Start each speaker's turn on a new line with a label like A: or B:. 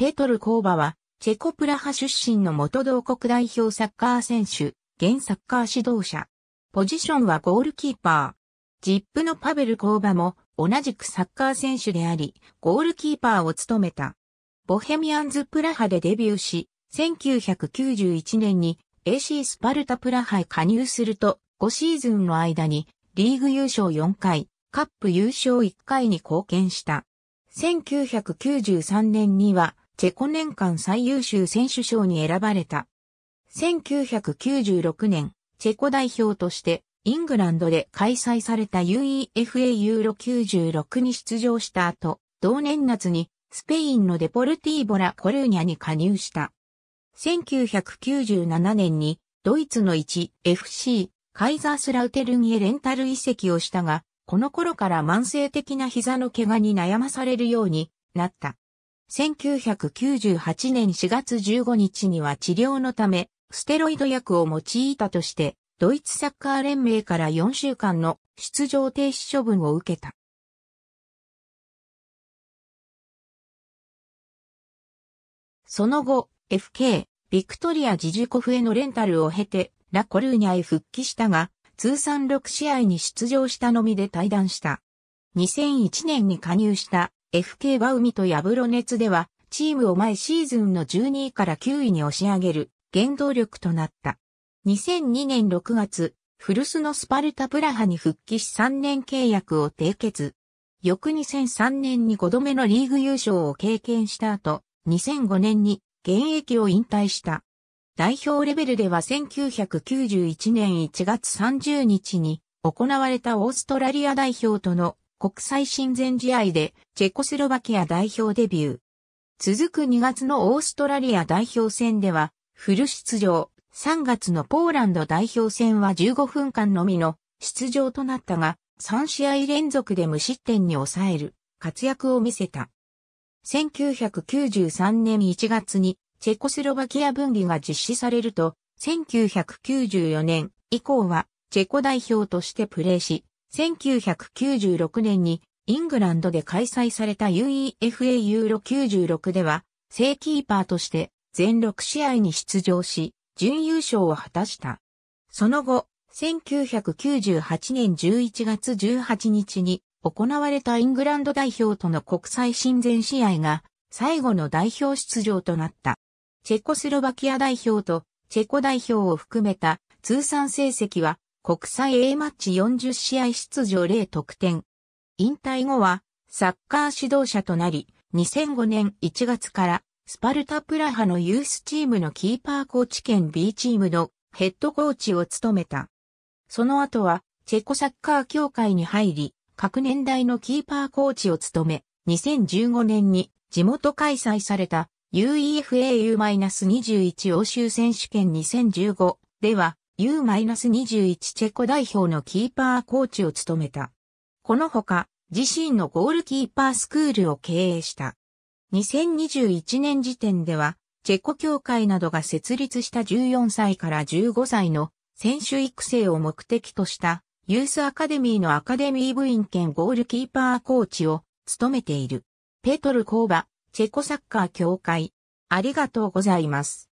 A: ペトル・コーバは、チェコプラハ出身の元同国代表サッカー選手、現サッカー指導者。ポジションはゴールキーパー。ジップのパベル・コーバも同じくサッカー選手であり、ゴールキーパーを務めた。ボヘミアンズ・プラハでデビューし、1991年に AC スパルタ・プラハへ加入すると、5シーズンの間にリーグ優勝4回、カップ優勝1回に貢献した。1993年にはチェコ年間最優秀選手賞に選ばれた。1996年、チェコ代表としてイングランドで開催された UEFA ユーロ96に出場した後、同年夏にスペインのデポルティーボラ・コルーニャに加入した。1997年にドイツの 1FC カイザースラウテルンへレンタル移籍をしたが、この頃から慢性的な膝の怪我に悩まされるようになった。1998年4月15日には治療のため、ステロイド薬を用いたとして、ドイツサッカー連盟から4週間の出場停止処分を受けた。その後、FK、ビクトリア・ジジコフへのレンタルを経て、ラ・コルーニャへ復帰したが、通算6試合に出場したのみで退団した。2001年に加入した FK は海とヤブロネツでは、チームを前シーズンの12位から9位に押し上げる原動力となった。2002年6月、古巣のスパルタプラハに復帰し3年契約を締結。翌2003年に5度目のリーグ優勝を経験した後、2005年に現役を引退した。代表レベルでは1991年1月30日に行われたオーストラリア代表との国際親善試合でチェコスロバキア代表デビュー。続く2月のオーストラリア代表戦ではフル出場。3月のポーランド代表戦は15分間のみの出場となったが、3試合連続で無失点に抑える活躍を見せた。1993年1月にチェコスロバキア分離が実施されると、1994年以降はチェコ代表としてプレーし、1996年にイングランドで開催された UEFA ユーロ96では、正キーパーとして全6試合に出場し、準優勝を果たした。その後、1998年11月18日に行われたイングランド代表との国際親善試合が最後の代表出場となった。チェコスロバキア代表とチェコ代表を含めた通算成績は国際 A マッチ40試合出場0得点。引退後は、サッカー指導者となり、2005年1月からスパルタプラハのユースチームのキーパーコーチ兼 B チームのヘッドコーチを務めた。その後はチェコサッカー協会に入り、各年代のキーパーコーチを務め、2015年に地元開催された UEFAU-21 欧州選手権2015では U-21 チェコ代表のキーパーコーチを務めた。このほか、自身のゴールキーパースクールを経営した。2021年時点では、チェコ協会などが設立した14歳から15歳の選手育成を目的としたユースアカデミーのアカデミー部員兼ゴールキーパーコーチを務めている。ペトル・コーバ、チェコサッカー協会。ありがとうございます。